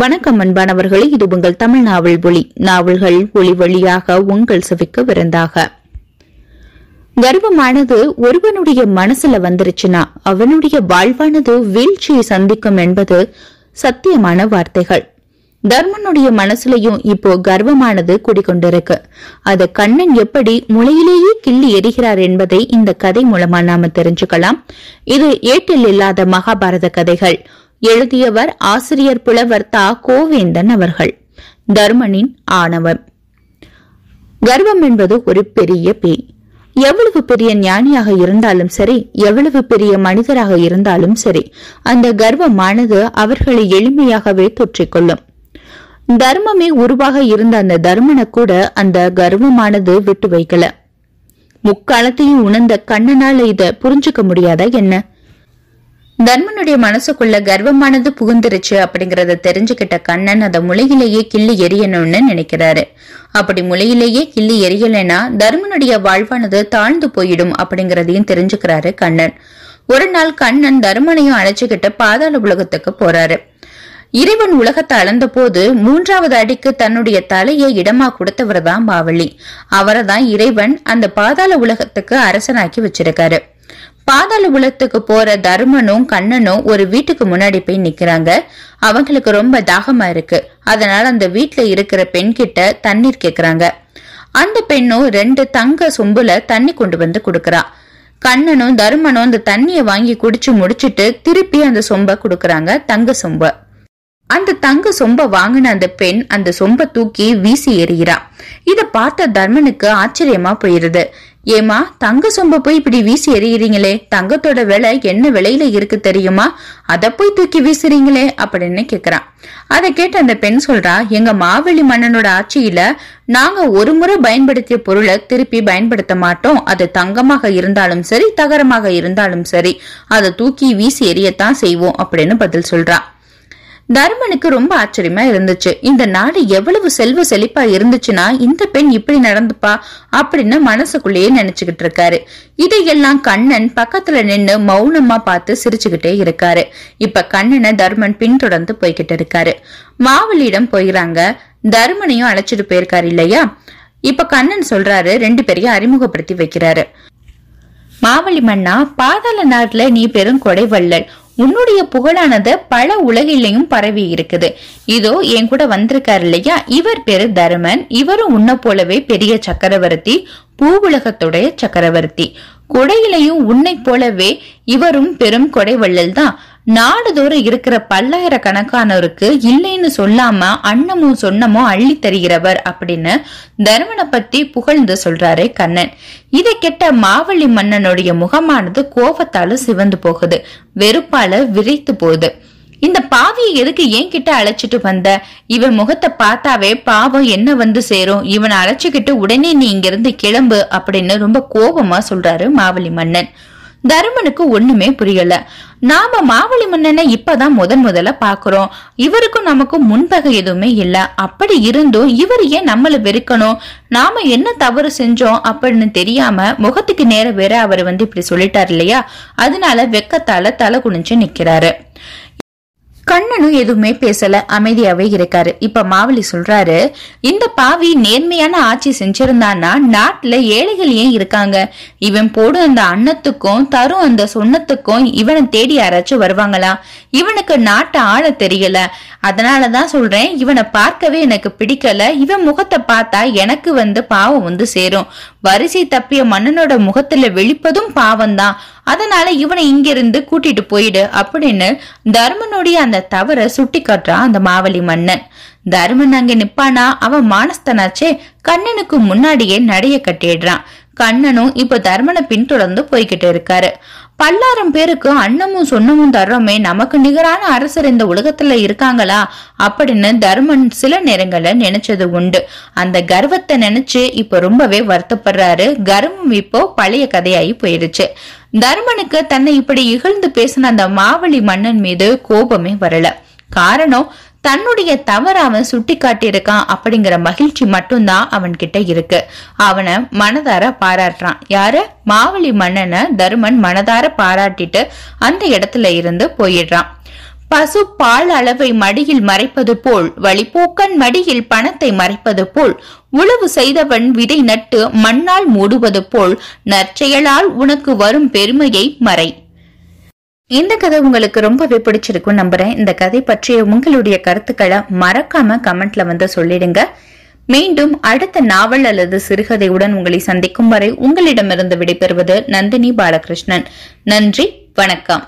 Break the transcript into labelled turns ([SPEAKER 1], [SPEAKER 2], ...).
[SPEAKER 1] வணக்கம் அன்பானவர்களே இது உங்கள் தமிழ் நாவல் ஒளி நாவல்கள் ஒளி வழியாக உங்கள் செவிக்க விருந்தாக கர்வமானது ஒருவனுடைய மனசுல வந்துருச்சுன்னா அவனுடைய வாழ்வானது வீழ்ச்சியை சந்திக்கும் என்பது சத்தியமான வார்த்தைகள் தர்மனுடைய மனசுலயும் இப்போ கர்வமானது குடிக்கொண்டிருக்கு அது கண்ணன் எப்படி முளையிலேயே கிள்ளி எரிகிறார் என்பதை இந்த கதை மூலமா நாம தெரிஞ்சுக்கலாம் இது ஏட்டில் இல்லாத மகாபாரத கதைகள் எழுதியவர் ஆசிரியர் புலவர் தா கோவேந்தன் அவர்கள் தர்மனின் ஆணவம் கர்வம் என்பது ஒரு பெரிய பேய் எவ்வளவு பெரிய ஞானியாக இருந்தாலும் சரி எவ்வளவு பெரிய மனிதராக இருந்தாலும் சரி அந்த கர்வமானது அவர்களை எளிமையாகவே தொற்றிக்கொள்ளும் தர்மமே உருவாக இருந்த அந்த தர்மனை கூட அந்த கர்வமானது விட்டு வைக்கல முக்காலத்தையும் உணர்ந்த கண்ணனால இதை புரிஞ்சுக்க முடியாதா என்ன தர்மனுடைய மனசுக்குள்ள கர்வமானது புகுந்துருச்சு அப்படிங்கறத தெரிஞ்சுக்கிட்ட கண்ணன் அதை முளையிலேயே கிள்ளி எரியணும்னு நினைக்கிறாரு அப்படி முளையிலேயே கிள்ளி எரியலைன்னா தர்மனுடைய வாழ்வானது தாழ்ந்து போயிடும் அப்படிங்கறதையும் தெரிஞ்சுக்கிறாரு கண்ணன் ஒரு நாள் கண்ணன் தர்மனையும் அழைச்சுக்கிட்டு பாதாள உலகத்துக்கு போறாரு இறைவன் உலகத்தை அளந்த போது மூன்றாவது அடிக்கு தன்னுடைய தலையை இடமா கொடுத்தவர் தான் மாவள்ளி இறைவன் அந்த பாதாள உலகத்துக்கு அரசனாக்கி வச்சிருக்காரு பாதாள உலத்துக்கு போற தர்மனும் கண்ணனும் ஒரு வீட்டுக்கு முன்னாடி போய் நிக்கிறாங்க அவங்களுக்கு ரொம்ப தாகமா இருக்கு அதனால அந்த வீட்டுல இருக்கிற பெண் கிட்ட தண்ணீர் கேக்குறாங்க அந்த பெண்ணும் ரெண்டு தங்க சொம்புல தண்ணி கொண்டு வந்து கொடுக்கறா கண்ணனும் தருமனும் அந்த தண்ணிய வாங்கி குடிச்சு முடிச்சிட்டு திருப்பி அந்த சொம்ப கொடுக்கறாங்க தங்க சொம்ப அந்த தங்க சொம்ப வாங்கின அந்த பெண் அந்த சொம்ப தூக்கி வீசி எறிகிறா இத பார்த்த தர்மனுக்கு ஆச்சரியமா போயிருது ஏமா தங்க சொம்ப போய் இப்படி வீசி எறிகிறீங்களே தங்கத்தோட விலை என்ன விலையில இருக்கு தெரியுமா அதை போய் தூக்கி வீசுறீங்களே அப்படின்னு கேக்குறான் அதை கேட்டு அந்த பெண் சொல்றா எங்க மாவெளி மன்னனோட ஆட்சியில நாங்க ஒரு முறை பயன்படுத்திய பொருளை திருப்பி பயன்படுத்த மாட்டோம் அது தங்கமாக இருந்தாலும் சரி தகரமாக இருந்தாலும் சரி அதை தூக்கி வீசி எறியத்தான் செய்வோம் அப்படின்னு பதில் சொல்றான் தர்மனுக்கு ரொம்ப ஆச்சரியமா இருந்துச்சு இந்த நாடு எவ்வளவு செல்வ செழிப்பா இருந்துச்சுன்னா இந்த பெண் இப்படி நடந்துப்பா அப்படின்னு மனசுக்குள்ளேயே நினைச்சுக்கிட்டு இருக்காரு இதையெல்லாம் கண்ணன் பக்கத்துல நின்னு மௌனமா பார்த்து சிரிச்சுக்கிட்டே இருக்காரு இப்ப கண்ணனை தர்மன் பின்தொடர்ந்து போய்கிட்டு இருக்காரு மாவலியிடம் போயிறாங்க தர்மனையும் அழைச்சிட்டு போயிருக்காரு இல்லையா இப்ப கண்ணன் சொல்றாரு ரெண்டு பேரையும் அறிமுகப்படுத்தி வைக்கிறாரு மாவலி மன்னா பாதாள நாட்டுல நீ பெரும் கொடைவள்ளல் உன்னுடைய புகழானது பல உலகிலையும் பரவி இருக்குது இதோ என் கூட வந்திருக்காரு இல்லையா இவர் பேரு தருமன் இவரும் உன்ன போலவே பெரிய சக்கரவர்த்தி பூவுலகத்துடைய சக்கரவர்த்தி கொடையிலையும் உன்னை போலவே இவரும் பெரும் கொடை வள்ளல் தான் நாடுதோறும் இருக்கிற கணக்கானவருக்கு இல்லைன்னு சொல்லாம அண்ணமோ சொன்னமோ அள்ளி தருகிறவர் அப்படின்னு தருமனை பத்தி புகழ்ந்து சொல்றாரு கண்ணன் இதை கெட்ட மாவழி மன்னனுடைய முகமானது கோபத்தால சிவந்து போகுது வெறுப்பால விரைத்து போகுது இந்த பாவியை எதுக்கு ஏன் கிட்ட அழைச்சிட்டு வந்த இவன் முகத்தை பார்த்தாவே பாவம் என்ன வந்து சேரும் இவனை அழைச்சுக்கிட்டு உடனே நீ இங்கிருந்து கிளம்பு அப்படின்னு ரொம்ப கோபமா சொல்றாரு மாவழி மன்னன் தருமனுக்கு ஒண்ணுமே புரியல நாம மாவழி மன்னனை இப்பதான் முதன் முதல பாக்குறோம் இவருக்கும் நமக்கும் முன்பகை எதுவுமே இல்ல அப்படி இருந்தும் இவர் ஏன் நம்மள வெறுக்கணும் நாம என்ன தவறு செஞ்சோம் அப்படின்னு தெரியாம முகத்துக்கு நேர வேற அவர் வந்து இப்படி சொல்லிட்டார் இல்லையா அதனால வெக்கத்தால தலை குனிஞ்சு நிக்கிறாரு கண்ணனும் எதுவுமே பேசல அமைதியாவே இருக்காரு இப்ப மாவழி சொல்றாரு இந்த பாவி நேர்மையான ஆட்சி செஞ்சிருந்தான்னா நாட்டுல ஏழைகள் ஏன் இருக்காங்க இவன் போடும் அந்த அன்னத்துக்கும் தரும் அந்த சொன்னத்துக்கும் இவனை தேடி யாராச்சும் வருவாங்களா இவனுக்கு நாட்டை ஆள தெரியல அதனாலதான் சொல்றேன் இவனை பார்க்கவே எனக்கு பிடிக்கல இவன் முகத்தை பார்த்தா எனக்கு வந்து பாவம் வந்து சேரும் வரிசை தப்பிய மன்னனோட முகத்துல வெளிப்பதும் பாவம் தான் அதனால இவனை இங்கிருந்து கூட்டிட்டு போயிடு அப்படின்னு தர்மனுடைய அந்த தவற சுட்டி காட்டுறான் அந்த மாவழி மன்னன் தர்மன் அங்க நிப்பானா அவன் மானஸ்தனாச்சே கண்ணனுக்கு முன்னாடியே நடைய கட்டிடுறான் கண்ணனும் இப்போ தர்மனை பின்தொடர்ந்து போய்கிட்டு இருக்காரு பல்லாயிரம் பேருக்கு அன்னமும் சொன்னமும் தர்றோமே நமக்கு நிகரான அரசர் இந்த உலகத்துல இருக்காங்களா அப்படின்னு தர்மன் சில நேரங்கள்ல நினைச்சது உண்டு அந்த கர்வத்தை நினைச்சு இப்ப ரொம்பவே வருத்தப்படுறாரு கர்வம் இப்போ பழைய கதையாகி போயிருச்சு தர்மனுக்கு தன்னை இப்படி இகழ்ந்து பேசின அந்த மாவழி மன்னன் மீது கோபமே வரல காரணம் தன்னுடைய தவற அவன் சுட்டி காட்டியிருக்கான் அப்படிங்கிற மகிழ்ச்சி மட்டும்தான் அவன் கிட்ட இருக்கு அவனை மனதார பாராட்டுறான் யாரு மாவழி மன்னனை தருமன் மனதார பாராட்டிட்டு அந்த இடத்துல இருந்து போயிடுறான் பசு பால் அளவை மடியில் மறைப்பது போல் வழிபோக்கன் மடியில் பணத்தை மறைப்பது போல் உழவு செய்தவன் விதை நட்டு மண்ணால் மூடுவது போல் நற்செயலால் உனக்கு வரும் பெருமையை மறை இந்த கதை உங்களுக்கு ரொம்பவே பிடிச்சிருக்கும் நம்புறேன் இந்த கதை பற்றிய உங்களுடைய கருத்துக்களை மறக்காம கமெண்ட்ல வந்து சொல்லிடுங்க மீண்டும் அடுத்த நாவல் அல்லது சிறுகதையுடன் உங்களை சந்திக்கும் வரை உங்களிடமிருந்து விடைபெறுவது நந்தினி பாலகிருஷ்ணன் நன்றி வணக்கம்